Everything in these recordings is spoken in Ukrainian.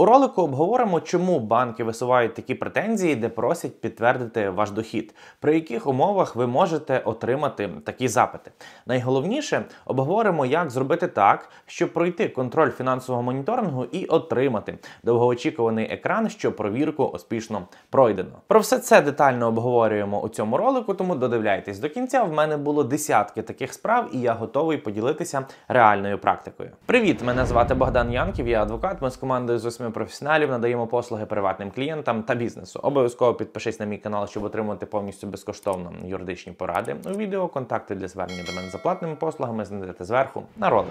У ролику обговоримо, чому банки висувають такі претензії, де просять підтвердити ваш дохід, при яких умовах ви можете отримати такі запити. Найголовніше обговоримо, як зробити так, щоб пройти контроль фінансового моніторингу і отримати довгоочікуваний екран, що провірку успішно пройдено. Про все це детально обговорюємо у цьому ролику, тому додивляйтесь до кінця. В мене було десятки таких справ, і я готовий поділитися реальною практикою. Привіт, мене звати Богдан Янків, я адвокат. Ми з командою з 8 рекомендуємо професіоналів, надаємо послуги приватним клієнтам та бізнесу. Обов'язково підпишись на мій канал, щоб отримати повністю безкоштовно юридичні поради. У відео контакти для звернення до мене за платними послугами знайдете зверху на ролик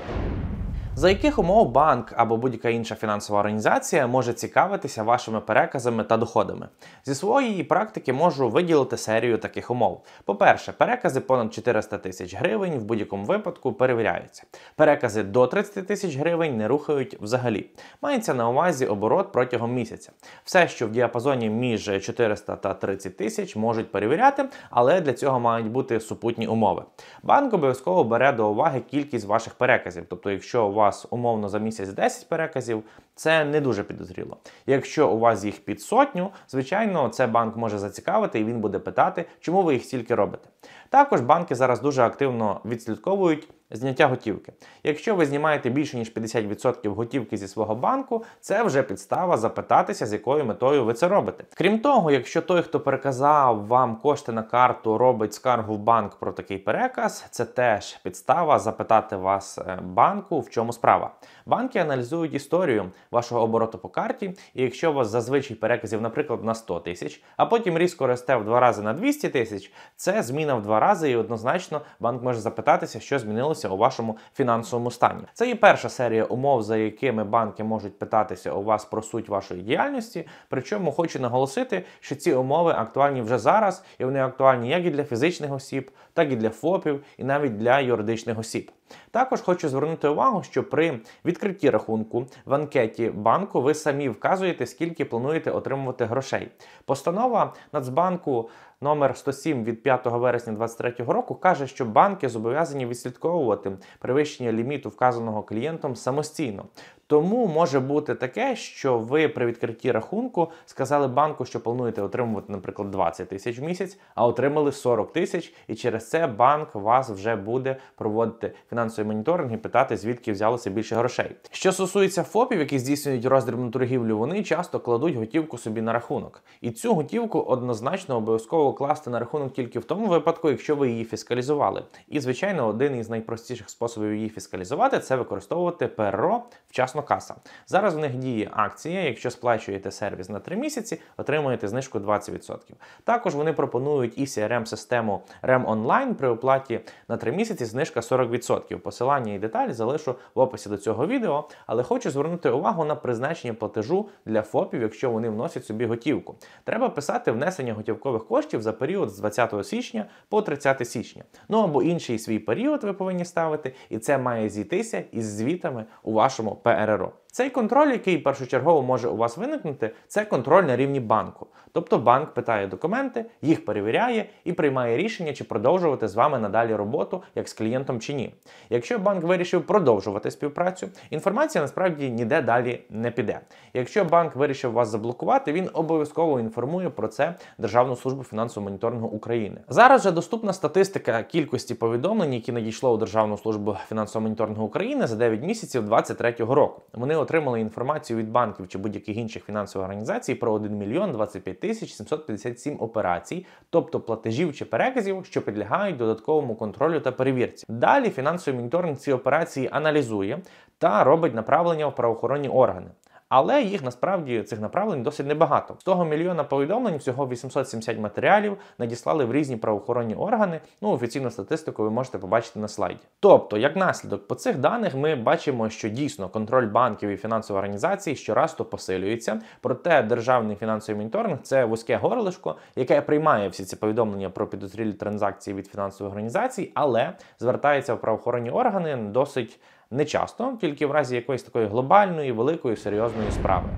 за яких умов банк або будь-яка інша фінансова організація може цікавитися вашими переказами та доходами. Зі своєї практики можу виділити серію таких умов. По-перше, перекази понад 400 тисяч гривень в будь-якому випадку перевіряються. Перекази до 30 тисяч гривень не рухають взагалі. Мається на увазі оборот протягом місяця. Все, що в діапазоні між 400 та 30 тисяч, можуть перевіряти, але для цього мають бути супутні умови. Банк обов'язково бере до уваги кількість ваших переказів, тобто, якщо у вас вас умовно за місяць 10 переказів, це не дуже підозріло. Якщо у вас їх під сотню, звичайно, це банк може зацікавити і він буде питати, чому ви їх тільки робите. Також банки зараз дуже активно відслідковують зняття готівки. Якщо ви знімаєте більше ніж 50% готівки зі свого банку, це вже підстава запитатися, з якою метою ви це робите. Крім того, якщо той, хто переказав вам кошти на карту, робить скаргу в банк про такий переказ, це теж підстава запитати вас е, банку, в чому справа. Банки аналізують історію вашого обороту по карті. І якщо у вас зазвичай переказів, наприклад, на 100 тисяч, а потім різко росте в два рази на 200 тисяч, це зміна в два рази, і однозначно банк може запитатися, що змінилося у вашому фінансовому стані. Це є перша серія умов, за якими банки можуть питатися у вас про суть вашої діяльності. Причому хочу наголосити, що ці умови актуальні вже зараз, і вони актуальні як і для фізичних осіб так і для ФОПів, і навіть для юридичних осіб. Також хочу звернути увагу, що при відкритті рахунку в анкеті банку ви самі вказуєте, скільки плануєте отримувати грошей. Постанова Нацбанку номер 107 від 5 вересня 2023 року каже, що банки зобов'язані відслідковувати перевищення ліміту, вказаного клієнтом самостійно. Тому може бути таке, що ви при відкритті рахунку сказали банку, що плануєте отримувати, наприклад, 20 тисяч в місяць, а отримали 40 тисяч, і через це банк вас вже буде проводити фінансовий моніторинг і питати, звідки взялося більше грошей. Що стосується ФОПів, які здійснюють роздрібну торгівлю, вони часто кладуть готівку собі на рахунок, і цю готівку однозначно обов'язково обов'язково класти на рахунок тільки в тому випадку, якщо ви її фіскалізували. І, звичайно, один із найпростіших способів її фіскалізувати це використовувати ПРО вчасно каса. Зараз в них діє акція. Якщо сплачуєте сервіс на 3 місяці, отримуєте знижку 20%. Також вони пропонують і crm систему REM Online при оплаті на 3 місяці знижка 40%. Посилання і деталі залишу в описі до цього відео, але хочу звернути увагу на призначення платежу для ФОПів, якщо вони вносять собі готівку. Треба писати внесення готівкових коштів відсотків за період з 20 січня по 30 січня. Ну або інший свій період ви повинні ставити, і це має зійтися із звітами у вашому ПРРО. Цей контроль, який першочергово може у вас виникнути, це контроль на рівні банку. Тобто банк питає документи, їх перевіряє і приймає рішення, чи продовжувати з вами надалі роботу, як з клієнтом чи ні. Якщо банк вирішив продовжувати співпрацю, інформація насправді ніде далі не піде. Якщо банк вирішив вас заблокувати, він обов'язково інформує про це Державну службу фінансового моніторингу України. Зараз вже доступна статистика кількості повідомлень, які надійшло у Державну службу фінансового моніторингу України за 9 місяців 2023 року. Вони отримали інформацію від банків чи будь-яких інших фінансових організацій про 1 мільйон 25 тисяч 757 операцій, тобто платежів чи переказів, що підлягають додатковому контролю та перевірці. Далі фінансовий моніторинг ці операції аналізує та робить направлення в правоохоронні органи але їх насправді цих направлень досить небагато. З того мільйона повідомлень всього 870 матеріалів надіслали в різні правоохоронні органи. Ну офіційну статистику ви можете побачити на слайді. Тобто, як наслідок по цих даних, ми бачимо, що дійсно контроль банків і фінансових організацій щораз то посилюється. Проте державний фінансовий моніторинг це вузьке горлишко, яке приймає всі ці повідомлення про підозрілі транзакції від фінансових організацій, але звертається в правоохоронні органи досить. Не часто, тільки в разі якоїсь такої глобальної, великої, серйозної справи.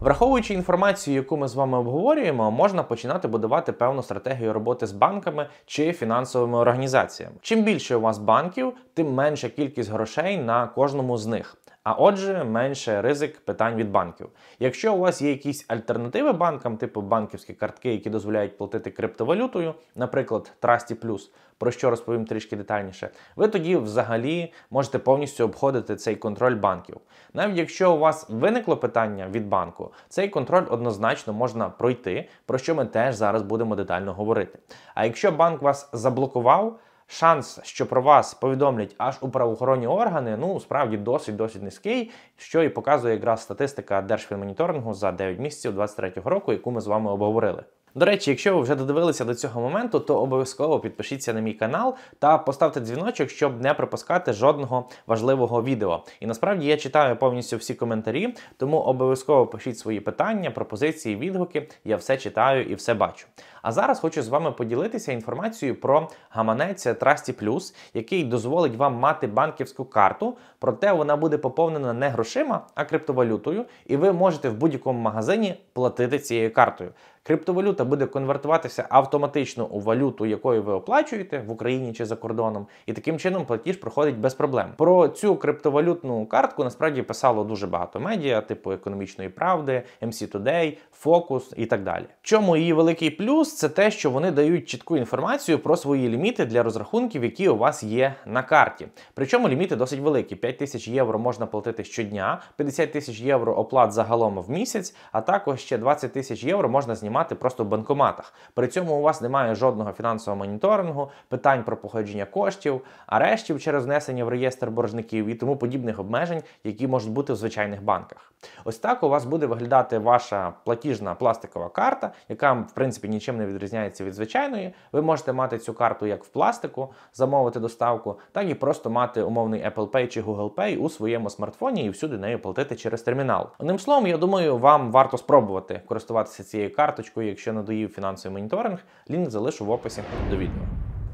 Враховуючи інформацію, яку ми з вами обговорюємо, можна починати будувати певну стратегію роботи з банками чи фінансовими організаціями. Чим більше у вас банків, тим менша кількість грошей на кожному з них. А отже, менше ризик питань від банків. Якщо у вас є якісь альтернативи банкам, типу банківські картки, які дозволяють платити криптовалютою, наприклад, Trusty Plus, про що розповім трішки детальніше, ви тоді взагалі можете повністю обходити цей контроль банків. Навіть якщо у вас виникло питання від банку, цей контроль однозначно можна пройти, про що ми теж зараз будемо детально говорити. А якщо банк вас заблокував, Шанс, що про вас повідомлять аж у правоохоронні органи, ну справді досить досить низький, що і показує якраз статистика Держфінмоніторингу за 9 місяців 2023 року, яку ми з вами обговорили. До речі, якщо ви вже додивилися до цього моменту, то обов'язково підпишіться на мій канал та поставте дзвіночок, щоб не пропускати жодного важливого відео. І насправді я читаю повністю всі коментарі, тому обов'язково пишіть свої питання, пропозиції, відгуки. Я все читаю і все бачу. А зараз хочу з вами поділитися інформацією про гаманець Trusty Plus, який дозволить вам мати банківську карту, проте вона буде поповнена не грошима, а криптовалютою, і ви можете в будь-якому магазині платити цією картою. Криптовалюта буде конвертуватися автоматично у валюту, якою ви оплачуєте в Україні чи за кордоном, і таким чином платіж проходить без проблем. Про цю криптовалютну картку насправді писало дуже багато медіа, типу економічної правди, MC Today, Focus і так далі. В чому її великий плюс це те, що вони дають чітку інформацію про свої ліміти для розрахунків, які у вас є на карті. Причому ліміти досить великі: 5 тисяч євро можна платити щодня, 50 тисяч євро оплат загалом в місяць, а також ще 20 тисяч євро можна знімати мати просто в банкоматах. При цьому у вас немає жодного фінансового моніторингу, питань про походження коштів, арештів через внесення в реєстр боржників і тому подібних обмежень, які можуть бути в звичайних банках. Ось так у вас буде виглядати ваша платіжна пластикова карта, яка в принципі нічим не відрізняється від звичайної. Ви можете мати цю карту як в пластику, замовити доставку, так і просто мати умовний Apple Pay чи Google Pay у своєму смартфоні і всюди нею платити через термінал. Одним словом, я думаю, вам варто спробувати користуватися цією карточкою, якщо надоїв фінансовий моніторинг. Лінк залишу в описі до відео.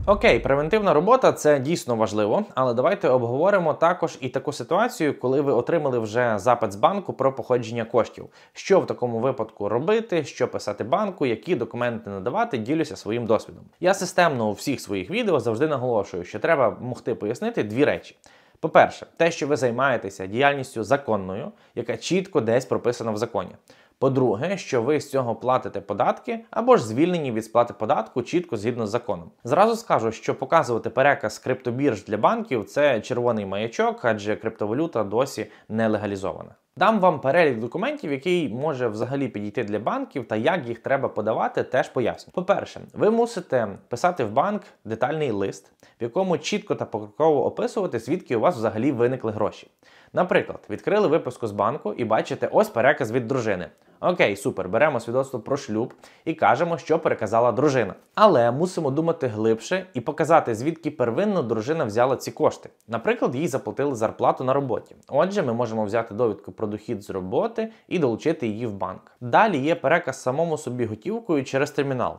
Окей, превентивна робота це дійсно важливо, але давайте обговоримо також і таку ситуацію, коли ви отримали вже запит з банку про походження коштів. Що в такому випадку робити, що писати банку, які документи надавати, ділюся своїм досвідом. Я системно у всіх своїх відео завжди наголошую, що треба могти пояснити дві речі. По-перше, те, що ви займаєтеся діяльністю законною, яка чітко десь прописана в законі. По-друге, що ви з цього платите податки або ж звільнені від сплати податку чітко згідно з законом. Зразу скажу, що показувати переказ криптобірж для банків це червоний маячок, адже криптовалюта досі не легалізована. Дам вам перелік документів, який може взагалі підійти для банків та як їх треба подавати, теж поясню. По-перше, ви мусите писати в банк детальний лист, в якому чітко та покроково описувати, звідки у вас взагалі виникли гроші. Наприклад, відкрили виписку з банку і бачите, ось переказ від дружини. Окей, супер, беремо свідоцтво про шлюб і кажемо, що переказала дружина. Але мусимо думати глибше і показати, звідки первинно дружина взяла ці кошти. Наприклад, їй заплатили зарплату на роботі. Отже, ми можемо взяти довідку про дохід з роботи і долучити її в банк. Далі є переказ самому собі готівкою через термінал.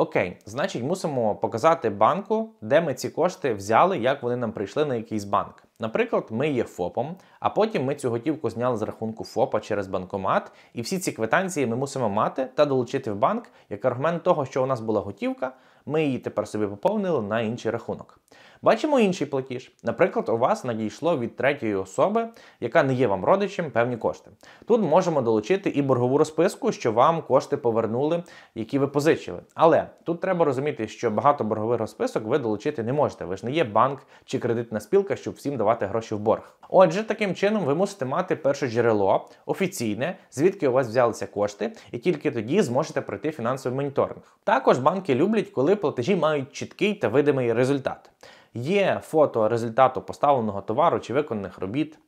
Окей, значить, мусимо показати банку, де ми ці кошти взяли, як вони нам прийшли на якийсь банк. Наприклад, ми є ФОПом, а потім ми цю готівку зняли з рахунку ФОПа через банкомат, і всі ці квитанції ми мусимо мати та долучити в банк як аргумент того, що у нас була готівка, ми її тепер собі поповнили на інший рахунок. Бачимо інший платіж. Наприклад, у вас надійшло від третьої особи, яка не є вам родичем, певні кошти. Тут можемо долучити і боргову розписку, що вам кошти повернули, які ви позичили. Але тут треба розуміти, що багато боргових розписок ви долучити не можете. Ви ж не є банк чи кредитна спілка, щоб всім давати гроші в борг. Отже, таким чином ви мусите мати перше джерело офіційне, звідки у вас взялися кошти, і тільки тоді зможете пройти фінансовий моніторинг. Також банки люблять, коли платежі мають чіткий та видимий результат є фото результату поставленого товару чи виконаних робіт.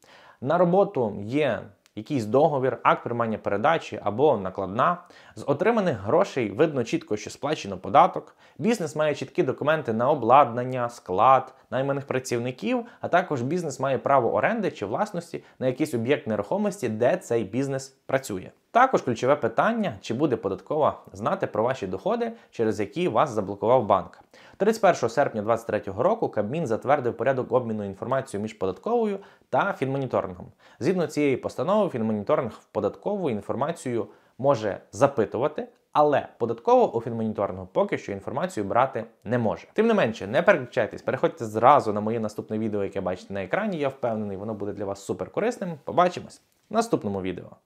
На роботу є якийсь договір, акт приймання передачі або накладна. З отриманих грошей видно чітко, що сплачено податок. Бізнес має чіткі документи на обладнання, склад, найманих працівників, а також бізнес має право оренди чи власності на якийсь об'єкт нерухомості, де цей бізнес працює. Також ключове питання, чи буде податкова знати про ваші доходи, через які вас заблокував банк. 31 серпня 2023 року Кабмін затвердив порядок обміну інформацією між податковою та фінмоніторингом. Згідно цієї постанови, фінмоніторинг в податкову інформацію може запитувати. Але податково у фінмоніторингу поки що інформацію брати не може. Тим не менше, не переключайтесь, переходьте зразу на моє наступне відео, яке бачите на екрані. Я впевнений, воно буде для вас супер корисним. Побачимось в наступному відео.